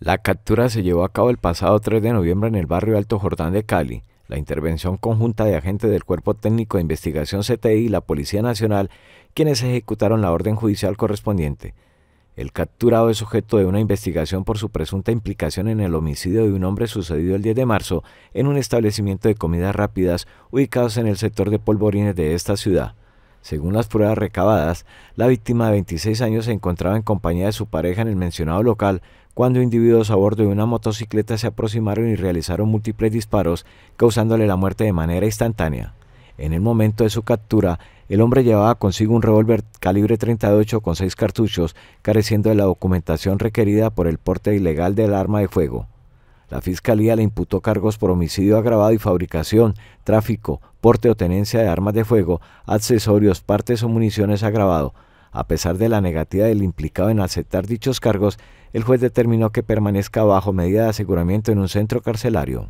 La captura se llevó a cabo el pasado 3 de noviembre en el barrio Alto Jordán de Cali. La intervención conjunta de agentes del Cuerpo Técnico de Investigación CTI y la Policía Nacional, quienes ejecutaron la orden judicial correspondiente. El capturado es sujeto de una investigación por su presunta implicación en el homicidio de un hombre sucedido el 10 de marzo en un establecimiento de comidas rápidas ubicados en el sector de Polvorines de esta ciudad. Según las pruebas recabadas, la víctima de 26 años se encontraba en compañía de su pareja en el mencionado local cuando individuos a bordo de una motocicleta se aproximaron y realizaron múltiples disparos, causándole la muerte de manera instantánea. En el momento de su captura, el hombre llevaba consigo un revólver calibre 38 con seis cartuchos, careciendo de la documentación requerida por el porte ilegal del arma de fuego. La fiscalía le imputó cargos por homicidio agravado y fabricación, tráfico, porte o tenencia de armas de fuego, accesorios, partes o municiones agravado. A pesar de la negativa del implicado en aceptar dichos cargos, el juez determinó que permanezca bajo medida de aseguramiento en un centro carcelario.